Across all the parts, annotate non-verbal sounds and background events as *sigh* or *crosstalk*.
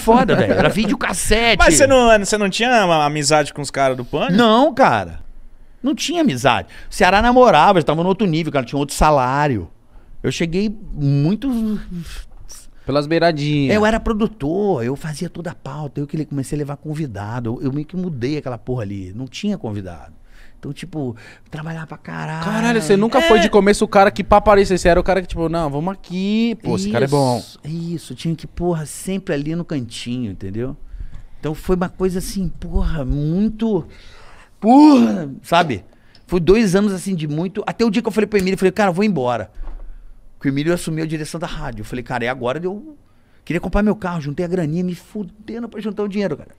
foda, velho. Era cassete. Mas você não, você não tinha uma amizade com os caras do pânico? Não, cara. Não tinha amizade. O Ceará namorava, eles estavam no outro nível, cara. Tinha outro salário. Eu cheguei muito. Pelas beiradinhas. Eu era produtor, eu fazia toda a pauta, eu que comecei a levar convidado. Eu, eu meio que mudei aquela porra ali. Não tinha convidado. Então, tipo, trabalhar pra caralho. Caralho, você nunca é. foi de começo o cara que, pra parecer, você era o cara que, tipo, não, vamos aqui, pô, isso, esse cara é bom. Isso, tinha que, porra, sempre ali no cantinho, entendeu? Então foi uma coisa assim, porra, muito. Porra, sabe? Foi dois anos assim de muito. Até o dia que eu falei pro Emílio, eu falei, cara, eu vou embora. Porque o Emílio assumiu a direção da rádio. Eu falei, cara, é agora eu. Queria comprar meu carro, juntei a graninha, me fudendo pra juntar o dinheiro, cara.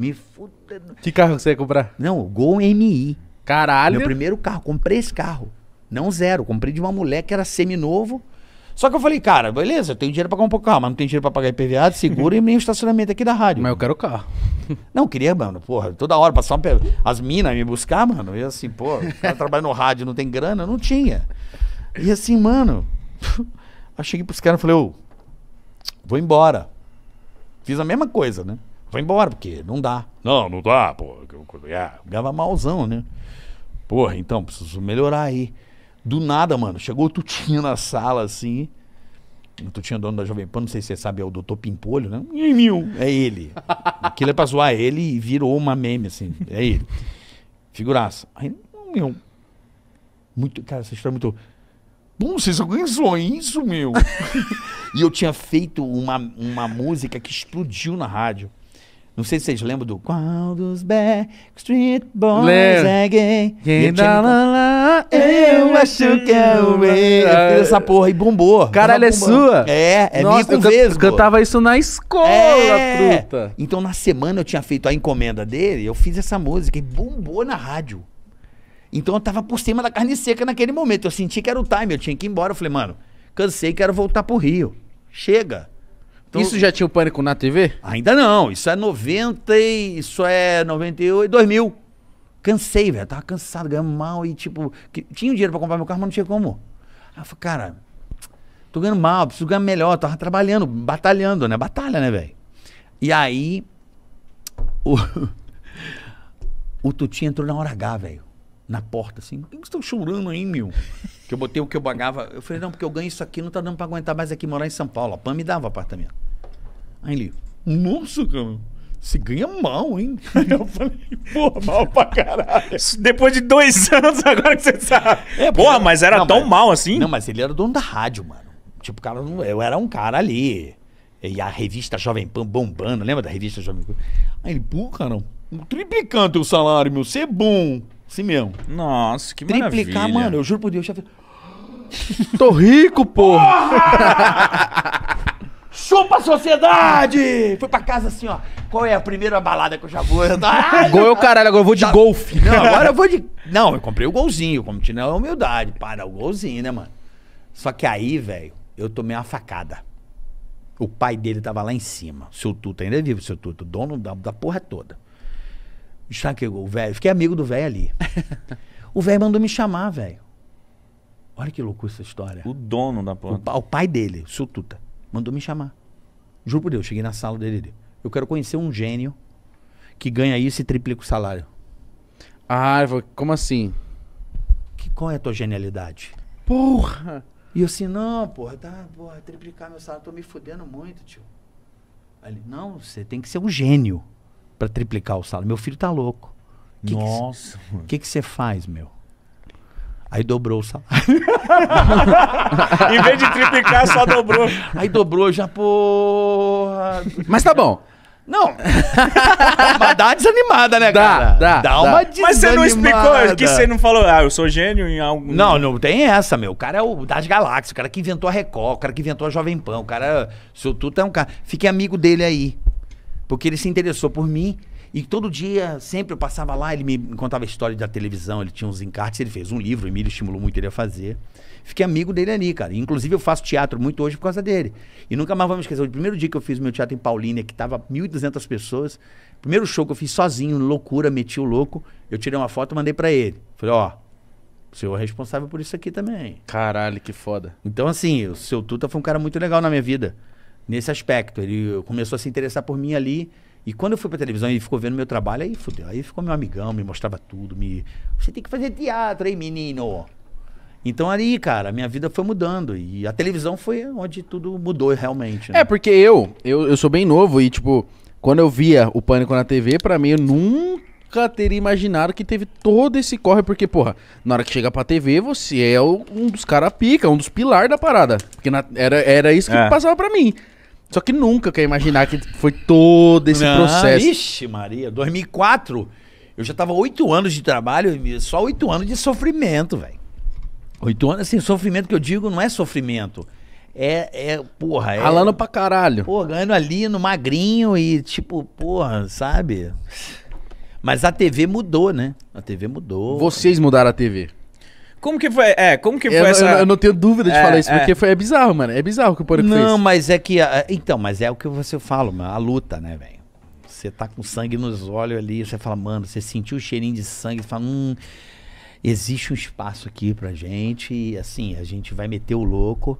Me fudendo. Que carro você ia comprar? Não, Gol MI. Caralho. Meu primeiro carro, comprei esse carro. Não zero, comprei de uma mulher que era semi novo. Só que eu falei, cara, beleza, eu tenho dinheiro pra comprar um carro, mas não tenho dinheiro pra pagar IPVA, seguro e nem o estacionamento aqui da rádio. Mas eu quero o carro. *laughs* Não, queria, mano, porra, toda hora passar uma... as minas me buscar, mano. E assim, pô, cara trabalha no rádio, não tem grana, não tinha. E assim, mano, *laughs* eu cheguei pros caras e falei, ô, vou embora. Fiz a mesma coisa, né? Foi embora, porque não dá. Não, não dá, pô. Gava é. ganhava malzão, né? Porra, então, preciso melhorar aí. Do nada, mano, chegou o Tutinha na sala, assim. O Tutinha, é dono da Jovem Pan, não sei se você sabe, é o Doutor Pimpolho, né? Em mil, é ele. Aquilo é pra zoar ele e virou uma meme, assim. É ele. Figuraça. Aí, meu. Muito, cara, essa história é muito. Bom, vocês alguém zoam isso, meu? *laughs* e eu tinha feito uma, uma música que explodiu na rádio. Não sei se vocês lembram do Quando os Backstreet Boys é gay. Quem tá lá, lá, eu acho é que é o ah, Essa porra e bombou. Caralho, é sua? É, é Nossa, Nico Eu cantava isso na escola, é. Fruta. Então, na semana eu tinha feito a encomenda dele, eu fiz essa música e bombou na rádio. Então, eu tava por cima da carne seca naquele momento. Eu senti que era o time, eu tinha que ir embora. Eu falei, mano, cansei, quero voltar pro Rio. Chega. Então, isso já tinha o Pânico na TV? Ainda não. Isso é 90 e... Isso é 98... 2000. Cansei, velho. Tava cansado, ganhando mal e, tipo... Que, tinha dinheiro pra comprar meu carro, mas não tinha como. Aí eu falei, cara... Tô ganhando mal, preciso ganhar melhor. Tava trabalhando, batalhando, né? Batalha, né, velho? E aí... O... *laughs* o Tutinho entrou na hora H, velho. Na porta, assim. Por que vocês tá chorando aí, meu? Que eu botei o que eu pagava. Eu falei, não, porque eu ganho isso aqui, não tá dando pra aguentar mais aqui morar em São Paulo. A PAN me dava apartamento. Aí ele, nossa, cara, você ganha mal, hein? *laughs* Aí eu falei, porra, mal pra caralho. *laughs* Depois de dois *laughs* anos, agora que você sabe. É, porra, mas era não, tão mas, mal assim? Não, mas ele era dono da rádio, mano. Tipo, cara, eu era um cara ali. E a revista Jovem Pan bombando, lembra da revista Jovem Pan? Aí ele, pô, cara, triplicando o salário, meu, você é bom sim mesmo. Nossa, que Triplicar, maravilha. Triplicar, mano, eu juro por Deus. Chefe... Tô rico, porra! *laughs* Chupa a sociedade! Fui pra casa assim, ó. Qual é a primeira balada que eu já vou? *laughs* Ai, Gol é o caralho, agora eu vou de golfe. *laughs* Não, agora eu vou de. Não, eu comprei o golzinho, como tinha a humildade. Para, o golzinho, né, mano? Só que aí, velho, eu tomei uma facada. O pai dele tava lá em cima. Seu Tuto ainda é vivo, seu Tuto, dono da, da porra toda. Sabe o velho? Fiquei amigo do velho ali. *laughs* o velho mandou me chamar, velho. Olha que loucura essa história. O dono da porta. O, o pai dele, o Tuta, mandou me chamar. Juro por Deus, cheguei na sala dele. Eu quero conhecer um gênio que ganha isso e triplica o salário. Ah, como assim? Que, qual é a tua genialidade? Porra! E eu assim, não, porra, tá, porra, triplicar meu salário, tô me fudendo muito, tio. Aí ele, não, você tem que ser um gênio para triplicar o salário. Meu filho tá louco. Que Nossa. O que você faz, meu? Aí dobrou o salário. *laughs* em vez de triplicar, só dobrou. Aí dobrou, já, porra. Mas tá bom. Não. Mas dá uma desanimada, né, dá, cara? Dá, dá. uma dá. desanimada. Mas você não explicou que você não falou, ah, eu sou gênio em algo. Não, não tem essa, meu. O cara é o das galáxias, o cara que inventou a Record, o cara que inventou a Jovem Pan, o cara. Seu Tuta é um cara. Fique amigo dele aí. Porque ele se interessou por mim. E todo dia, sempre eu passava lá, ele me contava a história da televisão, ele tinha uns encartes, ele fez um livro, o Emílio estimulou muito ele a fazer. Fiquei amigo dele ali, cara. Inclusive, eu faço teatro muito hoje por causa dele. E nunca mais vamos esquecer. O primeiro dia que eu fiz meu teatro em Paulínia, que tava 1.200 pessoas, primeiro show que eu fiz sozinho, loucura, meti o louco, eu tirei uma foto e mandei para ele. Falei, ó, o senhor é responsável por isso aqui também. Caralho, que foda. Então, assim, o seu Tuta foi um cara muito legal na minha vida nesse aspecto. Ele começou a se interessar por mim ali. E quando eu fui pra televisão e ele ficou vendo meu trabalho, aí fudeu. Aí ficou meu amigão, me mostrava tudo, me. Você tem que fazer teatro, hein, menino? Então ali, cara, minha vida foi mudando. E a televisão foi onde tudo mudou realmente. Né? É, porque eu, eu, eu sou bem novo e, tipo, quando eu via o pânico na TV, para mim eu nunca teria imaginado que teve todo esse corre, porque, porra, na hora que chega pra TV, você é um dos caras pica, um dos pilar da parada. Porque na, era, era isso que é. passava pra mim. Só que nunca quer imaginar que foi todo esse Não, processo. Ixi, Maria, 2004, eu já tava oito anos de trabalho, só oito anos de sofrimento, velho. Oito anos, assim, sofrimento que eu digo não é sofrimento. É, é, porra, é. Ralando pra caralho. Porra, ganhando ali no magrinho e tipo, porra, sabe? Mas a TV mudou, né? A TV mudou. Vocês mudaram a TV. Como que foi? É, como que foi essa. Eu, eu, não tenho dúvida de é, falar isso, é. porque foi, é bizarro, mano. É bizarro o que o Pânico não, fez. Não, mas é que. Ah, então, mas é o que você fala, mano, a luta, né, velho? Você tá com sangue nos olhos ali, você fala, mano, você sentiu o cheirinho de sangue, você fala, hum, existe um espaço aqui pra gente, e assim, a gente vai meter o louco.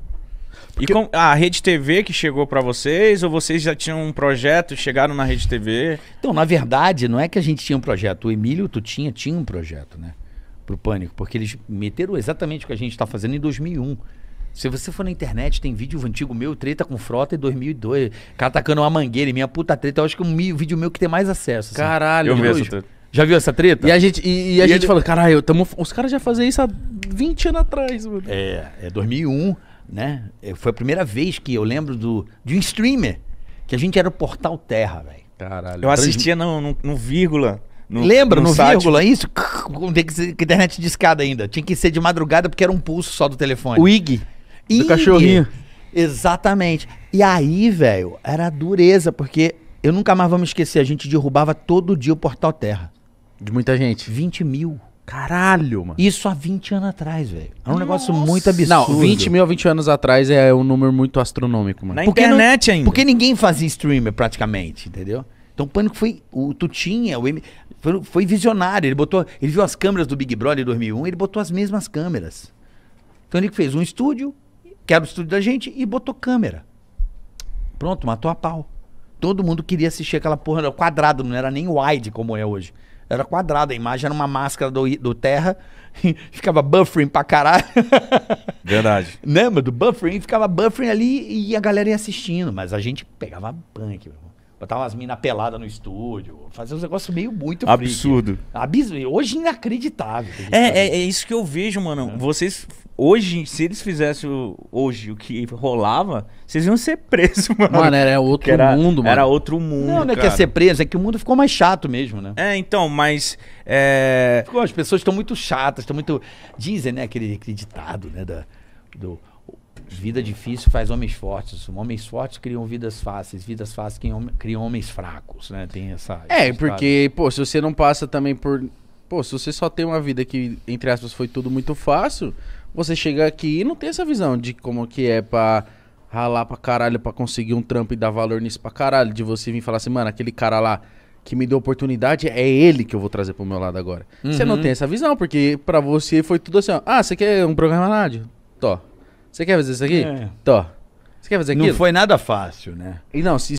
Porque... E com a Rede TV que chegou para vocês, ou vocês já tinham um projeto, chegaram na Rede TV? Então, na verdade, não é que a gente tinha um projeto. O Emílio, tu tinha, tinha um projeto, né? pro Pânico, porque eles meteram exatamente o que a gente está fazendo em 2001. Se você for na internet, tem vídeo antigo meu, treta com frota, em 2002. Cara atacando uma mangueira, minha puta treta. Eu acho que é um vídeo meu que tem mais acesso. Assim. Caralho, eu mesmo. Já viu essa treta? E a gente, e, e a e gente ele... fala, caralho, tamo... os caras já faziam isso há 20 anos atrás, mano. É, é 2001, né? É, foi a primeira vez que eu lembro do, de um streamer, que a gente era o Portal Terra, velho. Caralho. Eu assistia no, no, no vírgula. No, Lembra no, no vírgula isso? com internet escada ainda. Tinha que ser de madrugada porque era um pulso só do telefone. O IG. IG. Do cachorrinho. Exatamente. E aí, velho, era dureza, porque eu nunca mais vou me esquecer. A gente derrubava todo dia o Portal Terra. De muita gente. 20 mil. Caralho, mano. Isso há 20 anos atrás, velho. É um Nossa. negócio muito absurdo. Não, 20 mil a 20 anos atrás é um número muito astronômico, mano. Na porque internet não, ainda. Porque ninguém fazia streamer praticamente, entendeu? Então o Pânico foi. O Tutinha, o M, foi, foi, visionário. Ele botou. Ele viu as câmeras do Big Brother 2001, ele botou as mesmas câmeras. Então ele fez um estúdio, que era o estúdio da gente, e botou câmera. Pronto, matou a pau. Todo mundo queria assistir aquela porra, era quadrado, não era nem wide como é hoje. Era quadrado, a imagem era uma máscara do, do terra, *laughs* ficava buffering pra caralho. *laughs* Verdade. Lembra né, do buffering? Ficava buffering ali e a galera ia assistindo, mas a gente pegava punk, meu irmão. Botar umas minas peladas no estúdio. Fazer uns negócios meio muito Absurdo. Freak. Hoje inacreditável. É, é, é, isso que eu vejo, mano. É. Vocês. Hoje, se eles fizessem hoje o que rolava, vocês iam ser presos, *laughs* mano. Mano, era outro era, mundo, mano. Era outro mundo. Não, não é cara. que é ser preso, é que o mundo ficou mais chato mesmo, né? É, então, mas. É... Ficou, as pessoas estão muito chatas, estão muito. Dizem, né, aquele, aquele ditado, né? Da, do Vida difícil faz homens fortes. Homens fortes criam vidas fáceis. Vidas fáceis criam, criam homens fracos, né? Tem essa. É, essa porque, pô, se você não passa também por. Pô, se você só tem uma vida que, entre aspas, foi tudo muito fácil, você chega aqui e não tem essa visão de como que é pra ralar pra caralho pra conseguir um trampo e dar valor nisso pra caralho. De você vir falar assim, mano, aquele cara lá que me deu oportunidade, é ele que eu vou trazer pro meu lado agora. Uhum. Você não uhum. tem essa visão, porque para você foi tudo assim, ó, ah, você quer um programa rádio? Tó, você quer fazer isso aqui? É. Você quer fazer aquilo? Não foi nada fácil, né? E não, se